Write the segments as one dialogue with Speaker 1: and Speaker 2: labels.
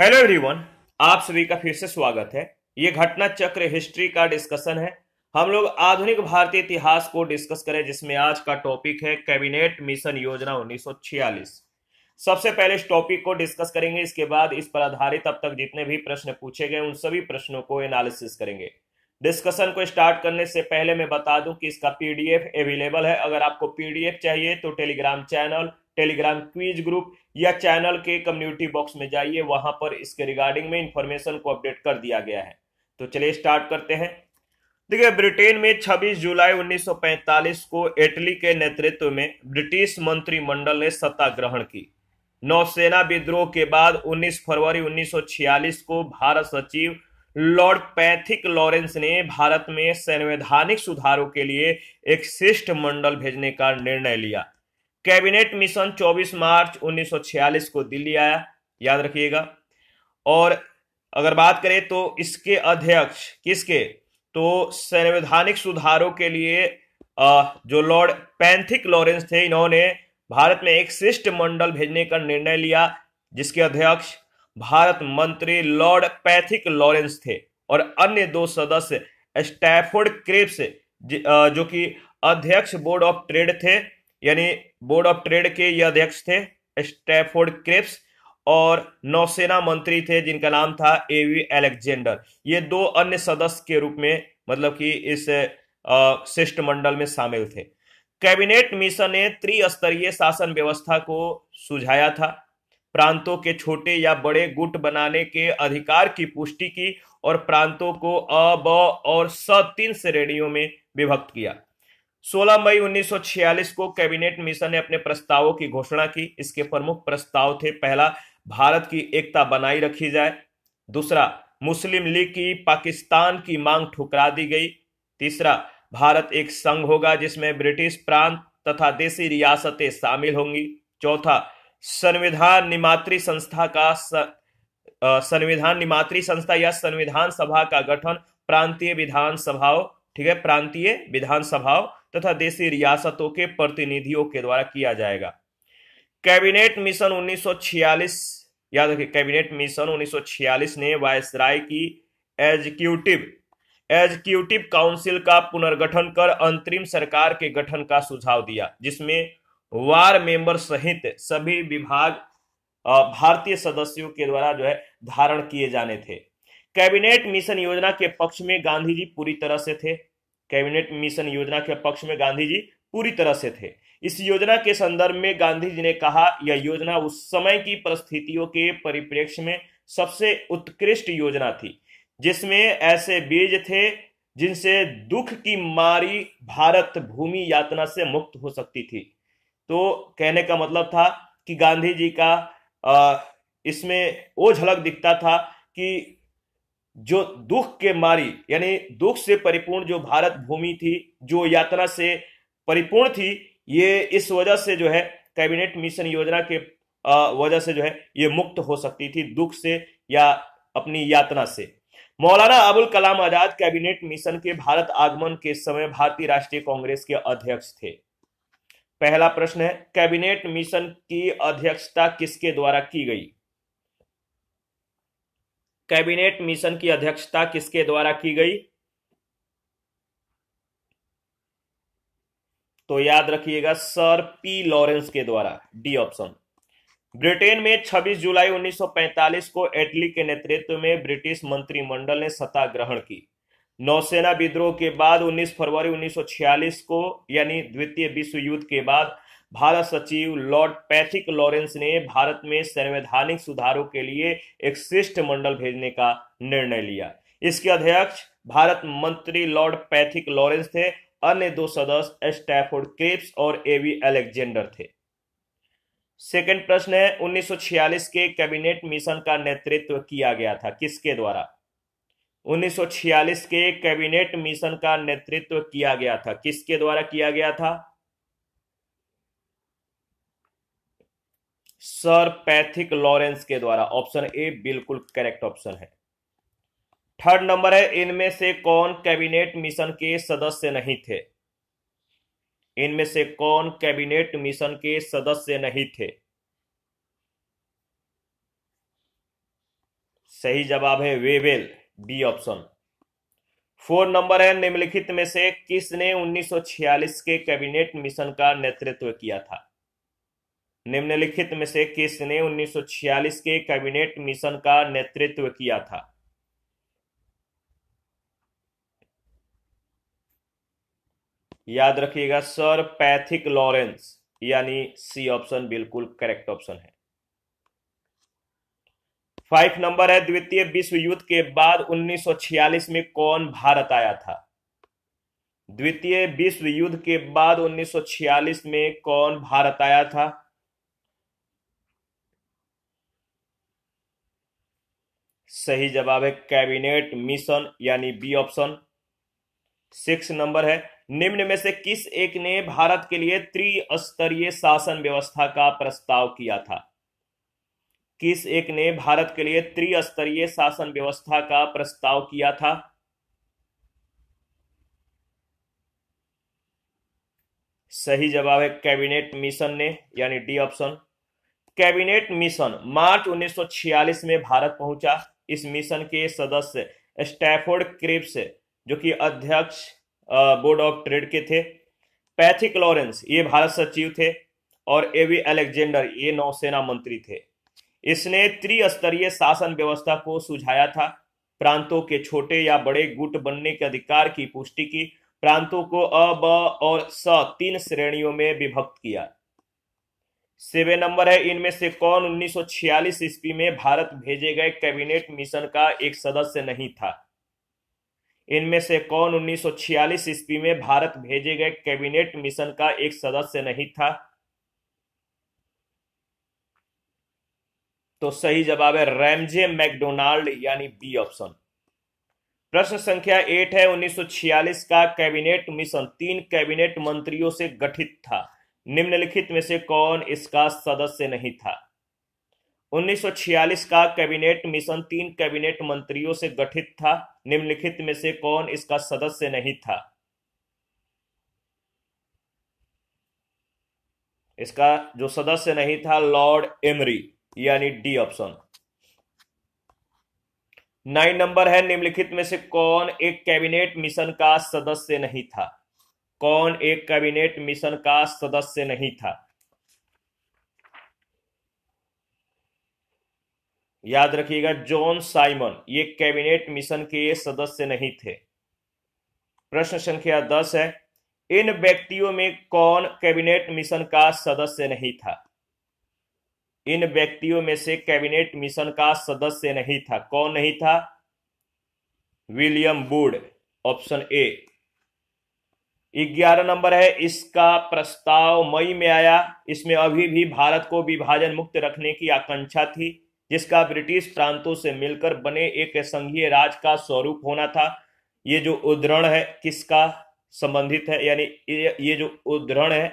Speaker 1: Hello everyone आप सभी का फिर से स्वागत है ये घटना चक्र हिस्ट्री का डिस्कशन है हम लोग आधुनिक भारतीय इतिहास को डिस्कस करें जिसमें आज का टॉपिक है कैबिनेट मिशन योजना 1946 सबसे पहले इस टॉपिक को डिस्कस करेंगे इसके बाद इस पर आधारित अब तक जितने भी प्रश्न पूछे गए उन सभी प्रश्नों को एनालिसिस करेंगे डिस्कशन को स्टार्ट करने से पहले मैं बता दूं कि इसका पीडीएफ अवेलेबल है अगर आपको पीडीएफ चाहिए तो Telegram channel Telegram quiz group या चैनल के कम्युनिटी बॉक्स में जाइए वहां पर इसके रिगार्डिंग में इंफॉर्मेशन को अपडेट कर दिया गया है तो चलिए स्टार्ट करते हैं देखिए ब्रिटेन में 26 जुलाई 1945 को इटली के नेतृत्व में ब्रिटिश मंत्रिमंडल ने सत्ता ग्रहण की नौसेना विद्रोह के बाद 19 फरवरी 1946 को भारत सचिव लॉर्ड पैथिक लॉरेंस ने भारत में संवैधानिक सुधारों के लिए एक शिष्ट मंडल भेजने का निर्णय लिया कैबिनेट मिशन 24 मार्च 1946 को दिल्ली आया याद रखिएगा और अगर बात करें तो इसके अध्यक्ष किसके तो संवैधानिक सुधारों के लिए जो लॉर्ड पैंथिक लॉरेंस थे इन्होंने भारत में एक शिष्ट मंडल भेजने का निर्णय लिया जिसके अध्यक्ष भारत मंत्री लॉर्ड पैथिक लॉरेंस थे और अन्य दो सदस्य स्टैफोर्ड क्रेप्स जो कि अध्यक्ष बोर्ड ऑफ ट्रेड थे यानी बोर्ड ऑफ ट्रेड के ये अध्यक्ष थे स्टेफोर्ड क्रिप्स और नौसेना मंत्री थे जिनका नाम था एवी एलेक्जेंडर ये दो अन्य सदस्य के रूप में मतलब कि इस शिष्टमंडल में शामिल थे कैबिनेट मिशन ने त्रिस्तरीय शासन व्यवस्था को सुझाया था प्रांतों के छोटे या बड़े गुट बनाने के अधिकार की पुष्टि की और प्रांतों को अ ब और स तीन श्रेणियों में विभक्त किया 16 मई 1946 को कैबिनेट मिशन ने अपने प्रस्तावों की घोषणा की इसके प्रमुख प्रस्ताव थे पहला भारत की एकता बनाई रखी जाए दूसरा मुस्लिम लीग की पाकिस्तान की मांग ठुकरा दी गई तीसरा भारत एक संघ होगा जिसमें ब्रिटिश प्रांत तथा देशी रियासतें शामिल होंगी चौथा संविधान निमात्री संस्था का स... संविधान निमात्री संस्था या संविधान सभा का गठन प्रांतीय विधानसभाओं ठीक है प्रांतीय विधानसभाओं तथा देशी रियासतों के प्रतिनिधियों के द्वारा किया जाएगा कैबिनेट मिशन 1946 याद रखिए कैबिनेट मिशन 1946 ने वायसराय की एग्जीक्यूटिव एग्जीक्यूटिव काउंसिल का पुनर्गठन कर अंतरिम सरकार के गठन का सुझाव दिया जिसमें वार मेंबर सहित सभी विभाग भारतीय सदस्यों के द्वारा जो है धारण किए जाने थे कैबिनेट मिशन योजना के पक्ष में गांधी जी पूरी तरह से थे कैबिनेट मिशन योजना के पक्ष में गांधी जी पूरी तरह से थे इस योजना के संदर्भ में गांधी जी ने कहा यह योजना उस समय की परिस्थितियों के परिप्रेक्ष्य में सबसे उत्कृष्ट योजना थी जिसमें ऐसे बीज थे जिनसे दुख की मारी भारत भूमि यातना से मुक्त हो सकती थी तो कहने का मतलब था कि गांधी जी का इसमें वो झलक दिखता था कि जो दुख के मारी यानी दुख से परिपूर्ण जो भारत भूमि थी जो यात्रा से परिपूर्ण थी ये इस वजह से जो है कैबिनेट मिशन योजना के वजह से जो है ये मुक्त हो सकती थी दुख से या अपनी यात्रा से मौलाना अबुल कलाम आजाद कैबिनेट मिशन के भारत आगमन के समय भारतीय राष्ट्रीय कांग्रेस के अध्यक्ष थे पहला प्रश्न है कैबिनेट मिशन की अध्यक्षता किसके द्वारा की गई कैबिनेट मिशन की अध्यक्षता किसके द्वारा की गई तो याद रखिएगा सर पी लॉरेंस के द्वारा डी ऑप्शन ब्रिटेन में 26 जुलाई 1945 को एटली के नेतृत्व में ब्रिटिश मंत्रिमंडल ने सत्ता ग्रहण की नौसेना विद्रोह के बाद 19 फरवरी 1946 को यानी द्वितीय विश्व युद्ध के बाद भारत सचिव लॉर्ड पैथिक लॉरेंस ने भारत में संवैधानिक सुधारों के लिए एक शिष्ट मंडल भेजने का निर्णय लिया इसके अध्यक्ष भारत मंत्री लॉर्ड पैथिक लॉरेंस थे अन्य दो सदस्य स्टैफोर्ड क्रिप्स और एवी एलेक्जेंडर थे सेकेंड प्रश्न है 1946 के कैबिनेट मिशन का नेतृत्व किया गया था किसके द्वारा 1946 के कैबिनेट मिशन का नेतृत्व किया गया था किसके द्वारा किया गया था सर पैथिक लॉरेंस के द्वारा ऑप्शन ए बिल्कुल करेक्ट ऑप्शन है थर्ड नंबर है इनमें से कौन कैबिनेट मिशन के सदस्य नहीं थे इनमें से कौन कैबिनेट मिशन के सदस्य नहीं थे सही जवाब है Wavell B option four number है निम्नलिखित में से किसने 1946 के कैबिनेट मिशन का नेतृत्व किया था निम्नलिखित में से किसने 1946 के कैबिनेट मिशन का नेतृत्व किया था याद रखिएगा सर पैथिक लॉरेंस यानी सी ऑप्शन बिल्कुल करेक्ट ऑप्शन है फाइव नंबर है द्वितीय विश्व युद्ध के बाद 1946 में कौन भारत आया था द्वितीय विश्व युद्ध के बाद 1946 में कौन भारत आया था सही जवाब है कैबिनेट मिशन यानी बी ऑप्शन सिक्स नंबर है निम्न में से किस एक ने भारत के लिए त्रिस्तरीय शासन व्यवस्था का प्रस्ताव किया था किस एक ने भारत के लिए त्रिस्तरीय शासन व्यवस्था का प्रस्ताव किया था सही जवाब है कैबिनेट मिशन ने यानी D option cabinet mission March 1946 में भारत पहुंचा इस मिशन के सदस्य स्टैफोर्ड क्रिप्स जो कि अध्यक्ष बोर्ड ऑफ ट्रेड के थे पैथिक लॉरेंस ये भारत सचिव थे और एवी अलेक्जेंडर ये नौसेना मंत्री थे इसने त्रिस्तरीय शासन व्यवस्था को सुझाया था प्रांतों के छोटे या बड़े गुट बनने के अधिकार की पुष्टि की प्रांतों को अ ब और स तीन श्रेणियों में विभक्त किया सेवे नंबर है इनमें से कौन 1946 ईस्वी में भारत भेजे गए कैबिनेट मिशन का एक सदस्य नहीं था इनमें से कौन 1946 ईस्वी में भारत भेजे गए कैबिनेट मिशन का एक सदस्य नहीं था तो सही जवाब है रैमजे मैकडोनाल्ड यानी बी ऑप्शन प्रश्न संख्या एट है 1946 का कैबिनेट मिशन तीन कैबिनेट मंत्रियों से गठित था निम्नलिखित में से कौन इसका सदस्य नहीं था 1946 का कैबिनेट मिशन तीन कैबिनेट मंत्रियों से गठित था निम्नलिखित में से कौन इसका सदस्य नहीं था इसका जो सदस्य नहीं था लॉर्ड एमरी यानी डी ऑप्शन नाइन नंबर है निम्नलिखित में से कौन एक कैबिनेट मिशन का सदस्य नहीं था कौन एक कैबिनेट मिशन का सदस्य नहीं था याद रखिएगा जॉन साइमन ये कैबिनेट मिशन के सदस्य नहीं थे प्रश्न संख्या दस है इन व्यक्तियों में कौन कैबिनेट मिशन का सदस्य नहीं था इन व्यक्तियों में से कैबिनेट मिशन का सदस्य नहीं था कौन नहीं था विलियम बुड ऑप्शन ए ग्यारह नंबर है इसका प्रस्ताव मई में आया इसमें अभी भी भारत को विभाजन मुक्त रखने की आकांक्षा थी जिसका ब्रिटिश प्रांतों से मिलकर बने एक संघीय राज का स्वरूप होना था ये जो उद्धरण है किसका संबंधित है यानी ये जो उद्धरण है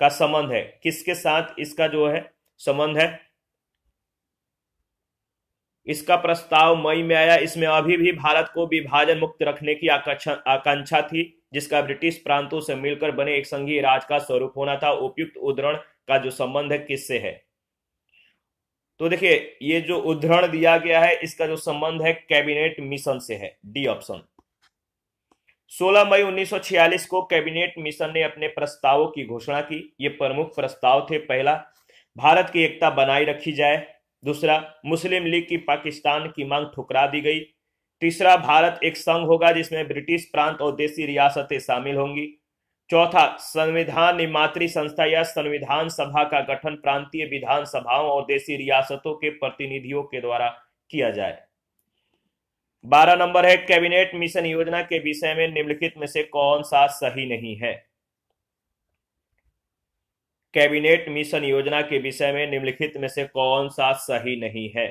Speaker 1: का संबंध है किसके साथ इसका जो है संबंध है इसका प्रस्ताव मई में आया इसमें अभी भी भारत को विभाजन मुक्त रखने की आकांक्षा थी जिसका ब्रिटिश प्रांतों से मिलकर बने एक संघीय राज का स्वरूप होना था उपयुक्त उदरण का जो संबंध है किससे है तो देखिए ये जो उदाहरण दिया गया है इसका जो संबंध है कैबिनेट मिशन से है डी ऑप्शन 16 मई 1946 को कैबिनेट मिशन ने अपने प्रस्तावों की घोषणा की ये प्रमुख प्रस्ताव थे पहला भारत की एकता बनाए रखी जाए दूसरा मुस्लिम लीग की पाकिस्तान की मांग ठुकरा दी गई तीसरा भारत एक संघ होगा जिसमें ब्रिटिश प्रांत और देशी रियासतें शामिल होंगी चौथा संविधान निर्मात्री संस्था या संविधान सभा का गठन प्रांतीय विधानसभाओं और देशी रियासतों के प्रतिनिधियों के द्वारा किया जाए बारह नंबर है कैबिनेट मिशन योजना के विषय में निम्नलिखित में से कौन सा सही नहीं है कैबिनेट मिशन योजना के विषय में निम्नलिखित में से कौन सा सही नहीं है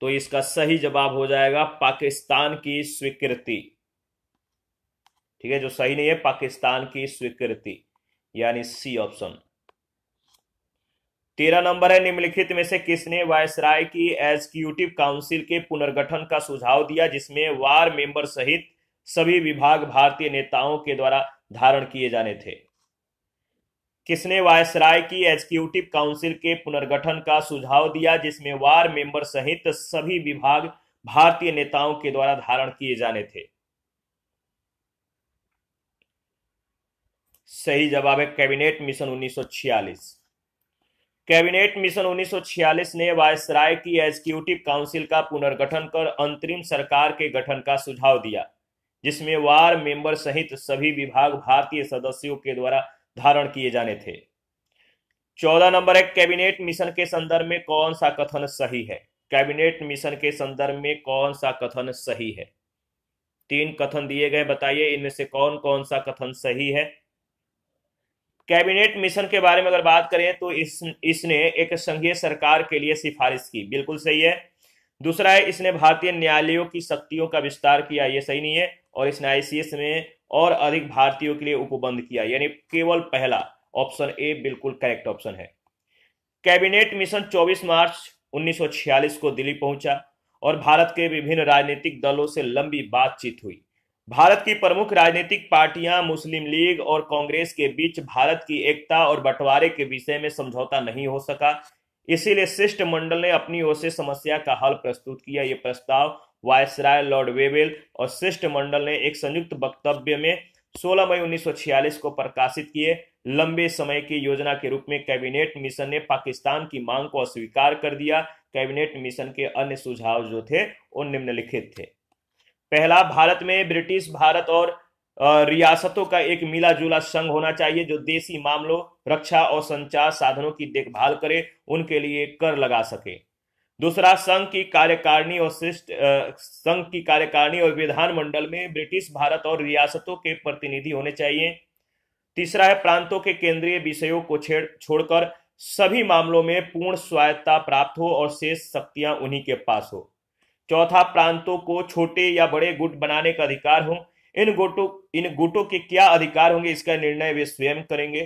Speaker 1: तो इसका सही जवाब हो जाएगा पाकिस्तान की स्वीकृति ठीक है जो सही नहीं है पाकिस्तान की स्वीकृति यानी सी ऑप्शन तेरह नंबर है निम्नलिखित में से किसने वायसराय की एग्जीक्यूटिव काउंसिल के पुनर्गठन का सुझाव दिया जिसमें वार मेंबर सहित सभी विभाग भारतीय नेताओं के द्वारा धारण किए जाने थे किसने वायसराय की एग्जीक्यूटिव काउंसिल के पुनर्गठन का सुझाव दिया जिसमें वार मेंबर सहित सभी विभाग भारतीय नेताओं के द्वारा धारण किए जाने थे सही जवाब है कैबिनेट मिशन 1946 कैबिनेट मिशन 1946 ने वायसराय की एग्जीक्यूटिव काउंसिल का पुनर्गठन कर अंतरिम सरकार के गठन का सुझाव दिया जिसमें वार मेंबर सहित सभी विभाग भारतीय सदस्यों के द्वारा धारण किए जाने थे चौदह नंबर है कैबिनेट मिशन के संदर्भ में कौन सा कथन सही है कैबिनेट मिशन के संदर्भ में कौन सा कथन सही है तीन कथन दिए गए बताइए इनमें से कौन कौन सा कथन सही है कैबिनेट मिशन के बारे में अगर बात करें तो इस इसने एक संघीय सरकार के लिए सिफारिश की बिल्कुल सही है दूसरा है इसने भारतीय न्यायालयों की शक्तियों का विस्तार किया ये सही नहीं है और इसने आईसीएस में और अधिक भारतीयों के लिए उपबंध किया यानी केवल पहला ऑप्शन ए बिल्कुल करेक्ट ऑप्शन है कैबिनेट मिशन 24 मार्च 1946 को दिल्ली पहुंचा और भारत के विभिन्न राजनीतिक दलों से लंबी बातचीत हुई भारत की प्रमुख राजनीतिक पार्टियां मुस्लिम लीग और कांग्रेस के बीच भारत की एकता और बंटवारे के विषय में समझौता नहीं हो सका इसीलिए शिष्टमंडल ने अपनी ओर से समस्या का हल प्रस्तुत किया ये प्रस्ताव वायसराय लॉर्ड वेबेल और शिष्टमंडल ने एक संयुक्त वक्तव्य में 16 मई 1946 को प्रकाशित किए लंबे समय की योजना के रूप में कैबिनेट मिशन ने पाकिस्तान की मांग को अस्वीकार कर दिया कैबिनेट मिशन के अन्य सुझाव जो थे वो निम्नलिखित थे पहला भारत में ब्रिटिश भारत और रियासतों का एक मिला जुला संघ होना चाहिए जो देशी मामलों रक्षा और संचार साधनों की देखभाल करे उनके लिए कर लगा सके दूसरा संघ की कार्यकारिणी और श्रेष्ठ संघ की कार्यकारिणी और विधान मंडल में ब्रिटिश भारत और रियासतों के प्रतिनिधि होने चाहिए तीसरा है प्रांतों के केंद्रीय विषयों को छेड़ छोड़कर सभी मामलों में पूर्ण स्वायत्ता प्राप्त हो और शेष शक्तियां उन्हीं के पास हो चौथा प्रांतों को छोटे या बड़े गुट बनाने का अधिकार हो इन गुटों इन गुटों के क्या अधिकार होंगे इसका निर्णय वे स्वयं करेंगे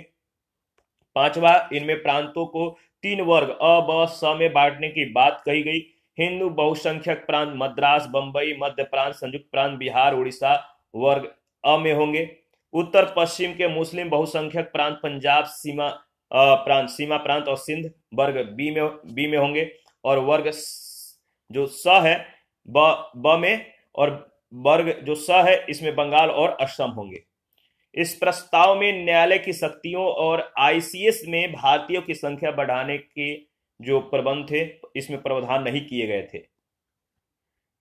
Speaker 1: पांचवा इनमें प्रांतों को तीन वर्ग अ ब स में बांटने की बात कही गई हिंदू बहुसंख्यक प्रांत मद्रास बंबई मध्य प्रांत संयुक्त प्रांत बिहार उड़ीसा वर्ग अ में होंगे उत्तर पश्चिम के मुस्लिम बहुसंख्यक प्रांत पंजाब सीमा प्रांत सीमा प्रांत और सिंध वर्ग बी में बी में होंगे और वर्ग जो स है ब ब में और वर्ग जो स है इसमें बंगाल और असम होंगे इस प्रस्ताव में न्यायालय की शक्तियों और आईसीएस में भारतीयों की संख्या बढ़ाने के जो प्रबंध थे इसमें प्रावधान नहीं किए गए थे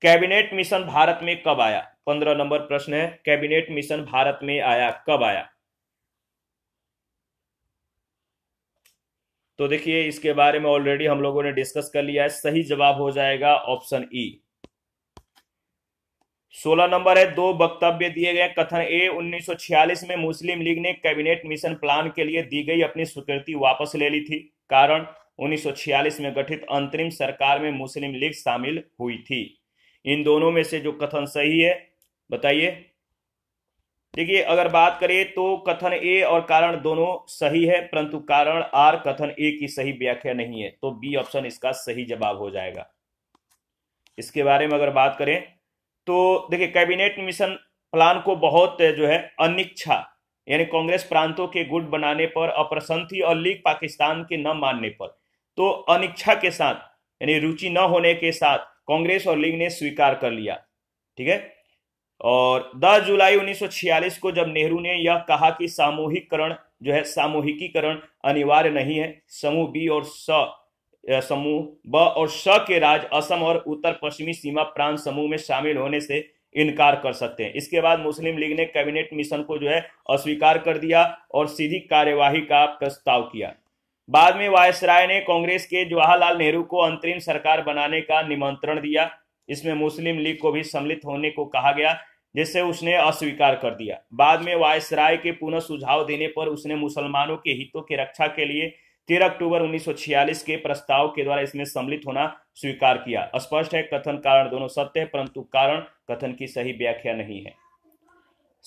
Speaker 1: कैबिनेट मिशन भारत में कब आया पंद्रह नंबर प्रश्न है कैबिनेट मिशन भारत में आया कब आया तो देखिए इसके बारे में ऑलरेडी हम लोगों ने डिस्कस कर लिया है सही जवाब हो जाएगा ऑप्शन ई e. सोलह नंबर है दो वक्तव्य दिए गए कथन ए 1946 में मुस्लिम लीग ने कैबिनेट मिशन प्लान के लिए दी गई अपनी स्वीकृति वापस ले ली थी कारण 1946 में गठित अंतरिम सरकार में मुस्लिम लीग शामिल हुई थी इन दोनों में से जो कथन सही है बताइए देखिए अगर बात करें तो कथन ए और कारण दोनों सही है परंतु कारण आर कथन ए की सही व्याख्या नहीं है तो बी ऑप्शन इसका सही जवाब हो जाएगा इसके बारे में अगर बात करें तो देखिए कैबिनेट मिशन प्लान को बहुत जो है अनिच्छा यानी कांग्रेस प्रांतों के गुट बनाने पर अप्रसन्न थी और लीग पाकिस्तान के न मानने पर तो अनिच्छा के साथ यानी रुचि न होने के साथ कांग्रेस और लीग ने स्वीकार कर लिया ठीक है और 10 जुलाई 1946 को जब नेहरू ने यह कहा कि सामूहिककरण जो है सामूहिकीकरण अनिवार्य नहीं है समूह बी और स समूह ब और श के राज असम और उत्तर पश्चिमी सीमा प्रांत समूह में शामिल होने से इनकार कर सकते हैं इसके बाद मुस्लिम लीग ने कैबिनेट मिशन को जो है अस्वीकार कर दिया और सीधी कार्यवाही का प्रस्ताव किया बाद में वायसराय ने कांग्रेस के जवाहरलाल नेहरू को अंतरिम सरकार बनाने का निमंत्रण दिया इसमें मुस्लिम लीग को भी सम्मिलित होने को कहा गया जिसे उसने अस्वीकार कर दिया बाद में वायसराय के पुनः सुझाव देने पर उसने मुसलमानों के हितों की रक्षा के लिए तेरह अक्टूबर 1946 के प्रस्ताव के द्वारा इसमें सम्मिलित होना स्वीकार किया स्पष्ट है कथन कारण दोनों सत्य है परंतु कारण कथन की सही व्याख्या नहीं है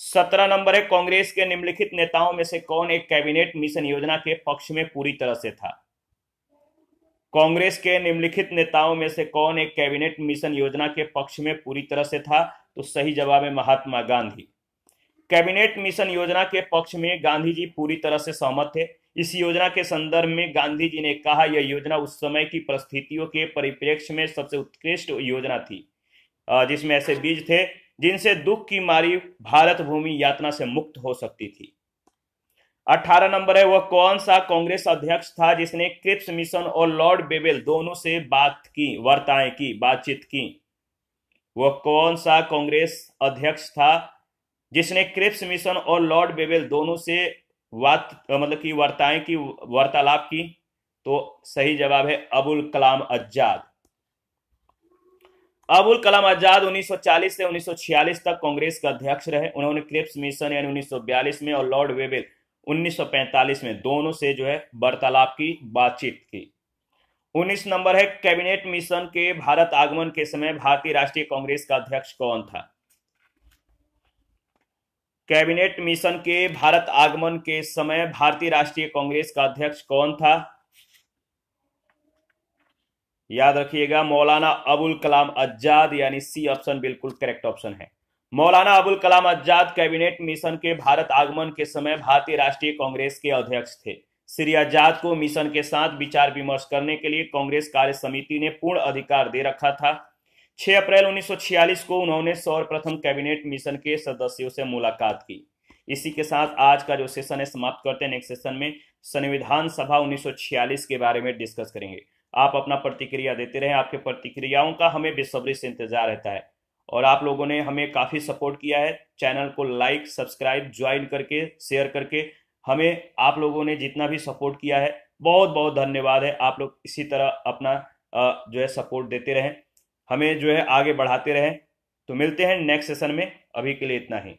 Speaker 1: सत्रह नंबर है कांग्रेस के निम्नलिखित नेताओं में से कौन एक कैबिनेट मिशन योजना के पक्ष में पूरी तरह से था कांग्रेस के निम्नलिखित नेताओं में से कौन एक कैबिनेट मिशन योजना के पक्ष में पूरी तरह से था तो सही जवाब है महात्मा गांधी कैबिनेट मिशन योजना के पक्ष में गांधी जी पूरी तरह से सहमत थे इस योजना के संदर्भ में गांधी जी ने कहा यह योजना उस समय की परिस्थितियों के परिप्रेक्ष्य में सबसे उत्कृष्ट योजना थी जिसमें ऐसे बीज थे जिनसे दुख की मारी भारत भूमि यातना से मुक्त हो सकती थी 18 नंबर है वह कौन सा कांग्रेस अध्यक्ष था जिसने क्रिप्स मिशन और लॉर्ड बेबेल दोनों से बात की वार्ताएं की बातचीत की वह कौन सा कांग्रेस अध्यक्ष था जिसने क्रिप्स मिशन और लॉर्ड बेबेल दोनों से वात मतलब की वार्ताएं की वार्तालाप की तो सही जवाब है अबुल कलाम आजाद अबुल कलाम आजाद 1940 से 1946 तक कांग्रेस का अध्यक्ष रहे उन्होंने क्लिप्स मिशन यानी 1942 में और लॉर्ड वेबेल 1945 में दोनों से जो है वार्तालाप की बातचीत की 19 नंबर है कैबिनेट मिशन के भारत आगमन के समय भारतीय राष्ट्रीय कांग्रेस का अध्यक्ष कौन था कैबिनेट मिशन के भारत आगमन के समय भारतीय राष्ट्रीय कांग्रेस का अध्यक्ष कौन था याद रखिएगा मौलाना अबुल कलाम आजाद यानी सी ऑप्शन बिल्कुल करेक्ट ऑप्शन है मौलाना अबुल कलाम आजाद कैबिनेट मिशन के भारत आगमन के समय भारतीय राष्ट्रीय कांग्रेस के अध्यक्ष थे श्री आजाद को मिशन के साथ विचार विमर्श करने के लिए कांग्रेस कार्य समिति ने पूर्ण अधिकार दे रखा था 6 अप्रैल 1946 को उन्होंने सर्वप्रथम कैबिनेट मिशन के सदस्यों से मुलाकात की इसी के साथ आज का जो सेशन है समाप्त करते हैं नेक्स्ट सेशन में संविधान सभा 1946 के बारे में डिस्कस करेंगे आप अपना प्रतिक्रिया देते रहे आपके प्रतिक्रियाओं का हमें बेसब्री से इंतजार रहता है और आप लोगों ने हमें काफ़ी सपोर्ट किया है चैनल को लाइक सब्सक्राइब ज्वाइन करके शेयर करके हमें आप लोगों ने जितना भी सपोर्ट किया है बहुत बहुत धन्यवाद है आप लोग इसी तरह अपना जो है सपोर्ट देते रहें हमें जो है आगे बढ़ाते रहें तो मिलते हैं नेक्स्ट सेशन में अभी के लिए इतना ही